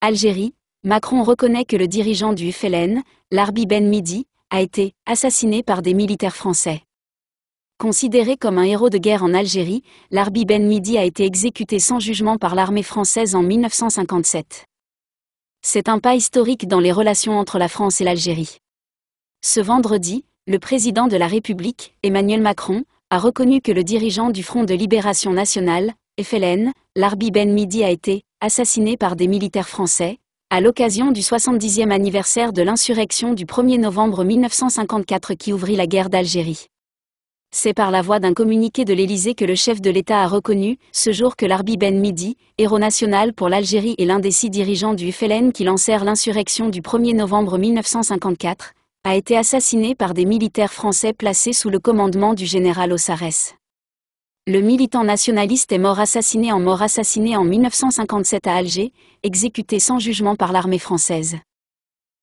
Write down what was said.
Algérie, Macron reconnaît que le dirigeant du FLN, Larbi Ben Midi, a été assassiné par des militaires français. Considéré comme un héros de guerre en Algérie, Larbi Ben Midi a été exécuté sans jugement par l'armée française en 1957. C'est un pas historique dans les relations entre la France et l'Algérie. Ce vendredi, le président de la République, Emmanuel Macron, a reconnu que le dirigeant du Front de Libération Nationale, FLN, Larbi Ben Midi a été assassiné par des militaires français, à l'occasion du 70e anniversaire de l'insurrection du 1er novembre 1954 qui ouvrit la guerre d'Algérie. C'est par la voix d'un communiqué de l'Élysée que le chef de l'État a reconnu, ce jour que l'Arbi Ben Midi, héros national pour l'Algérie et l'un des six dirigeants du FLN qui lancèrent l'insurrection du 1er novembre 1954, a été assassiné par des militaires français placés sous le commandement du général Ossares. Le militant nationaliste est mort assassiné en mort assassiné en 1957 à Alger, exécuté sans jugement par l'armée française.